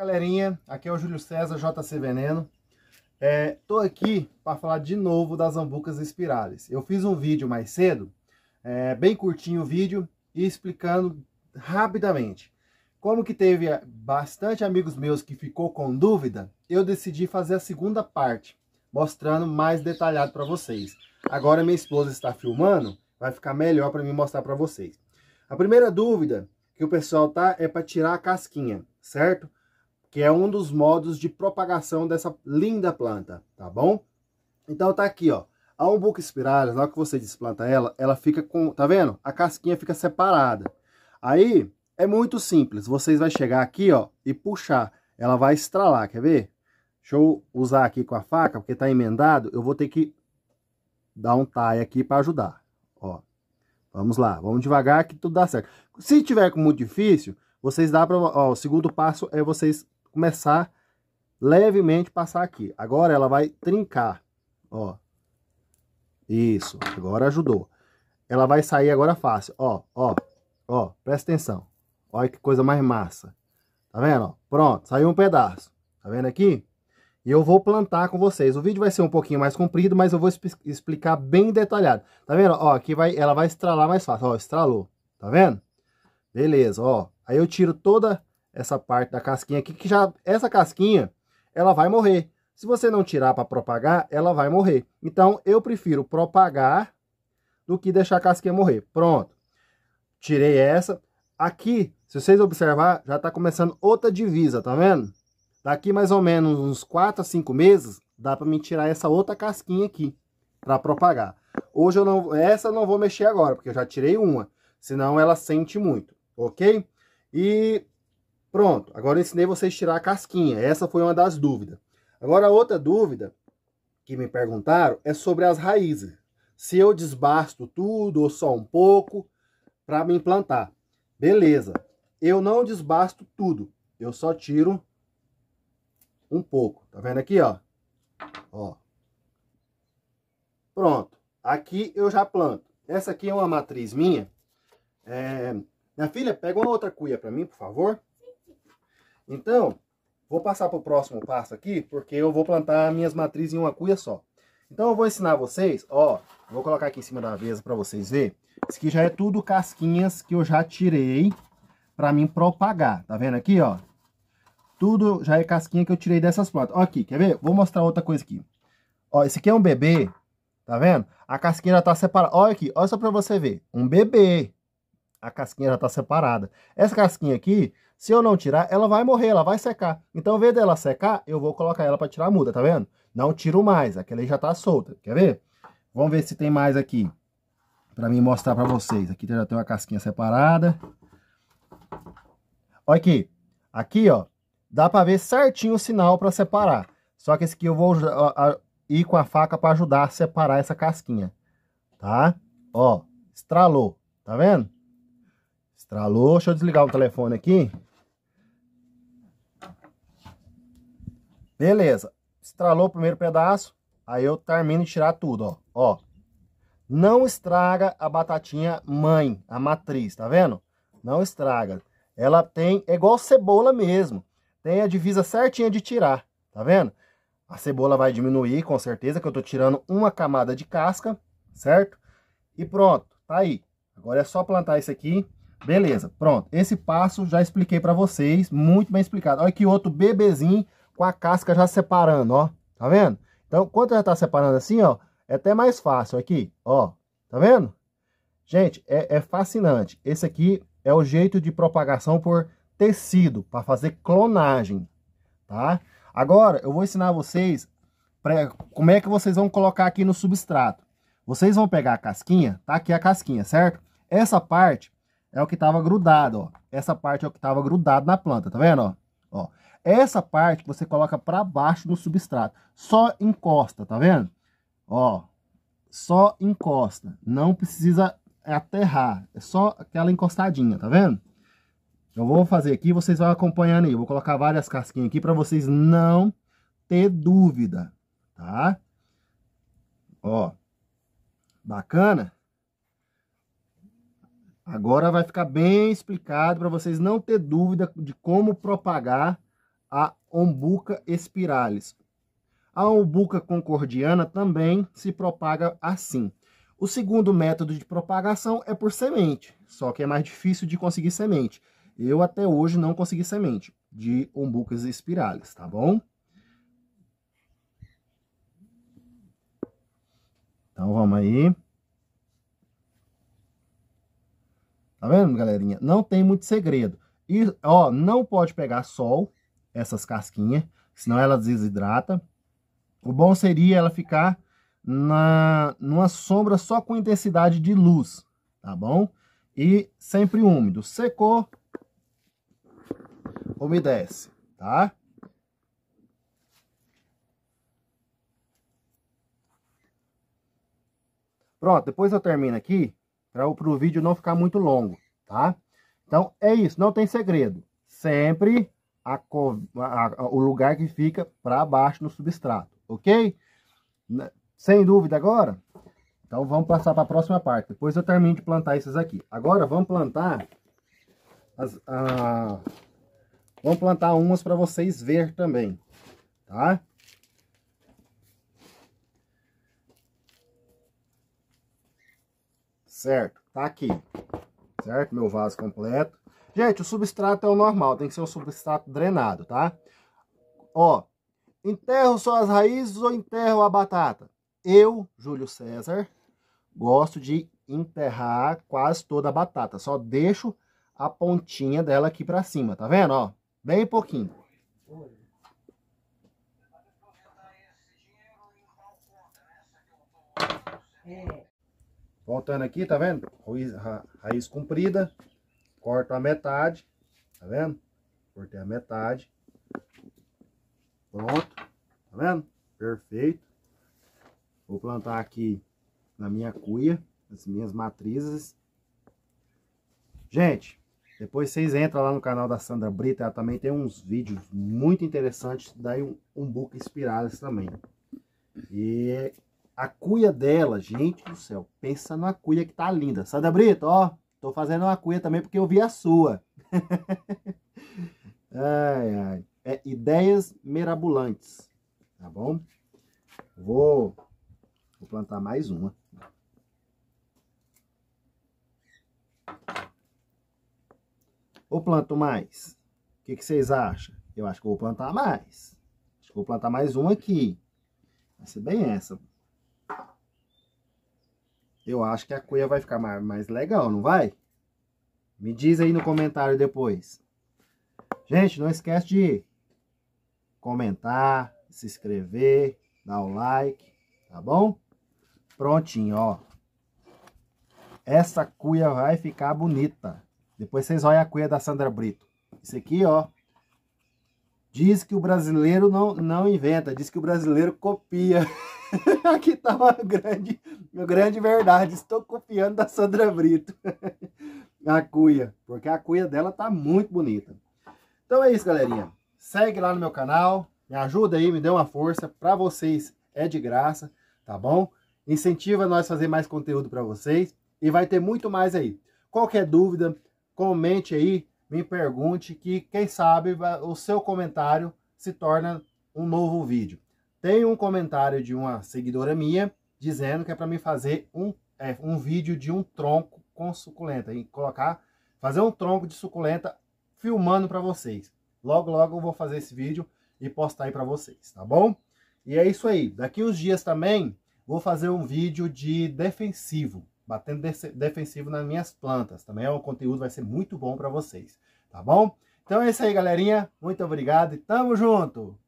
Galerinha, aqui é o Júlio César, JC Veneno. É, tô aqui para falar de novo das zambucas espirales. Eu fiz um vídeo mais cedo, é, bem curtinho o vídeo, e explicando rapidamente. Como que teve bastante amigos meus que ficou com dúvida, eu decidi fazer a segunda parte, mostrando mais detalhado para vocês. Agora minha esposa está filmando, vai ficar melhor para mim mostrar para vocês. A primeira dúvida que o pessoal tá é para tirar a casquinha, certo? que é um dos modos de propagação dessa linda planta, tá bom? Então tá aqui, ó. A umbuca espiralha, na hora que você desplanta ela, ela fica com, tá vendo? A casquinha fica separada. Aí, é muito simples. Vocês vão chegar aqui, ó, e puxar. Ela vai estralar, quer ver? Deixa eu usar aqui com a faca, porque tá emendado. Eu vou ter que dar um tie aqui para ajudar, ó. Vamos lá, vamos devagar que tudo dá certo. Se tiver muito difícil, vocês dá para, o segundo passo é vocês começar levemente passar aqui. Agora ela vai trincar, ó. Isso, agora ajudou. Ela vai sair agora fácil, ó, ó, ó, presta atenção. Olha que coisa mais massa. Tá vendo, ó? Pronto, saiu um pedaço. Tá vendo aqui? E eu vou plantar com vocês. O vídeo vai ser um pouquinho mais comprido, mas eu vou explicar bem detalhado. Tá vendo? Ó, aqui vai, ela vai estralar mais fácil. Ó, estralou. Tá vendo? Beleza, ó. Aí eu tiro toda essa parte da casquinha aqui, que já essa casquinha, ela vai morrer. Se você não tirar para propagar, ela vai morrer. Então, eu prefiro propagar do que deixar a casquinha morrer. Pronto. Tirei essa. Aqui, se vocês observar, já está começando outra divisa, tá vendo? Daqui mais ou menos uns 4 a 5 meses, dá para me tirar essa outra casquinha aqui para propagar. Hoje eu não, essa eu não vou mexer agora, porque eu já tirei uma, senão ela sente muito, ok? E Pronto, agora eu ensinei vocês a tirar a casquinha. Essa foi uma das dúvidas. Agora a outra dúvida que me perguntaram é sobre as raízes. Se eu desbasto tudo ou só um pouco para me implantar. Beleza, eu não desbasto tudo. Eu só tiro um pouco. Tá vendo aqui, ó? Ó. Pronto. Aqui eu já planto. Essa aqui é uma matriz minha. É... Minha filha, pega uma outra cuia para mim, por favor. Então, vou passar para o próximo passo aqui, porque eu vou plantar minhas matrizes em uma cuia só. Então eu vou ensinar vocês, ó, vou colocar aqui em cima da mesa para vocês verem. Isso aqui já é tudo casquinhas que eu já tirei para mim propagar, tá vendo aqui, ó? Tudo já é casquinha que eu tirei dessas plantas. Ó aqui, quer ver? Vou mostrar outra coisa aqui. Ó, esse aqui é um bebê, tá vendo? A casquinha já tá separada. Olha aqui, olha só para você ver. Um bebê. A casquinha já tá separada. Essa casquinha aqui se eu não tirar, ela vai morrer, ela vai secar. Então, ao invés dela secar, eu vou colocar ela para tirar a muda, tá vendo? Não tiro mais, aquela aí já tá solta. Quer ver? Vamos ver se tem mais aqui. Para mim mostrar para vocês. Aqui já tem uma casquinha separada. Olha aqui. Aqui, ó. Dá para ver certinho o sinal para separar. Só que esse aqui eu vou ir com a faca para ajudar a separar essa casquinha. Tá? Ó, estralou. Tá vendo? Estralou. Deixa eu desligar o telefone aqui. Beleza. Estralou o primeiro pedaço. Aí eu termino de tirar tudo, ó. Ó. Não estraga a batatinha mãe, a matriz, tá vendo? Não estraga. Ela tem, é igual cebola mesmo. Tem a divisa certinha de tirar, tá vendo? A cebola vai diminuir, com certeza, que eu tô tirando uma camada de casca, certo? E pronto, tá aí. Agora é só plantar isso aqui. Beleza, pronto. Esse passo já expliquei pra vocês, muito bem explicado. Olha que outro bebezinho com a casca já separando, ó. Tá vendo? Então, quando já tá separando assim, ó, é até mais fácil aqui, ó. Tá vendo? Gente, é, é fascinante. Esse aqui é o jeito de propagação por tecido, para fazer clonagem, tá? Agora, eu vou ensinar vocês pra, como é que vocês vão colocar aqui no substrato. Vocês vão pegar a casquinha, tá aqui a casquinha, certo? Essa parte é o que estava grudado, ó. Essa parte é o que estava grudado na planta, tá vendo, ó? ó. Essa parte você coloca para baixo no substrato. Só encosta, tá vendo? Ó, só encosta. Não precisa aterrar. É só aquela encostadinha, tá vendo? Eu vou fazer aqui, vocês vão acompanhando aí. Eu vou colocar várias casquinhas aqui para vocês não ter dúvida, tá? Ó, bacana? Agora vai ficar bem explicado para vocês não ter dúvida de como propagar a Ombuca espiralis. A Ombuca concordiana também se propaga assim. O segundo método de propagação é por semente, só que é mais difícil de conseguir semente. Eu até hoje não consegui semente de Ombucas espirales, tá bom? Então vamos aí. Tá vendo, galerinha? Não tem muito segredo. E, ó, não pode pegar sol, essas casquinhas, senão ela desidrata. O bom seria ela ficar na, numa sombra só com intensidade de luz, tá bom? E sempre úmido. Secou, umedece, tá? Pronto, depois eu termino aqui, para o vídeo não ficar muito longo, tá? Então, é isso, não tem segredo. Sempre a, a, a, o lugar que fica para baixo no substrato, ok? Né? Sem dúvida agora? Então vamos passar para a próxima parte, depois eu termino de plantar esses aqui. Agora vamos plantar as, vamos plantar umas para vocês ver também, tá? Certo, tá aqui, certo? Meu vaso completo. Gente, o substrato é o normal, tem que ser um substrato drenado, tá? Ó, enterro só as raízes ou enterro a batata? Eu, Júlio César, gosto de enterrar quase toda a batata. Só deixo a pontinha dela aqui pra cima, tá vendo? Ó, bem pouquinho. É. Voltando aqui, tá vendo? Raiz, ra, raiz comprida, corto a metade, tá vendo? Cortei a metade. Pronto, tá vendo? Perfeito. Vou plantar aqui na minha cuia, nas minhas matrizes. Gente, depois vocês entram lá no canal da Sandra Brita, ela também tem uns vídeos muito interessantes, daí um, um book inspirado também. E a cuia dela, gente do céu, pensa na cuia que tá linda. Sandra Brita, ó, Tô fazendo uma cunha também porque eu vi a sua. ai, ai. É ideias mirabolantes, tá bom? Vou, vou plantar mais uma. Ou planto mais? O que, que vocês acham? Eu acho que vou plantar mais. Acho que vou plantar mais uma aqui. Vai ser bem essa eu acho que a cuia vai ficar mais, mais legal, não vai? Me diz aí no comentário depois. Gente, não esquece de comentar, se inscrever, dar o like, tá bom? Prontinho, ó. Essa cuia vai ficar bonita. Depois vocês olham a cuia da Sandra Brito. Isso aqui, ó. Diz que o brasileiro não, não inventa, diz que o brasileiro copia. Aqui tá uma grande, uma grande verdade. Estou copiando da Sandra Brito. a cuia, porque a cuia dela tá muito bonita. Então é isso, galerinha. Segue lá no meu canal, me ajuda aí, me dê uma força. Para vocês é de graça, tá bom? Incentiva nós a fazer mais conteúdo para vocês e vai ter muito mais aí. Qualquer dúvida, comente aí, me pergunte que quem sabe o seu comentário se torna um novo vídeo. Tem um comentário de uma seguidora minha dizendo que é para mim fazer um, é, um vídeo de um tronco com suculenta e colocar, fazer um tronco de suculenta filmando para vocês. Logo, logo eu vou fazer esse vídeo e postar aí para vocês, tá bom? E é isso aí. Daqui uns dias também vou fazer um vídeo de defensivo, batendo de defensivo nas minhas plantas. Também é um conteúdo vai ser muito bom para vocês, tá bom? Então é isso aí, galerinha. Muito obrigado e tamo junto!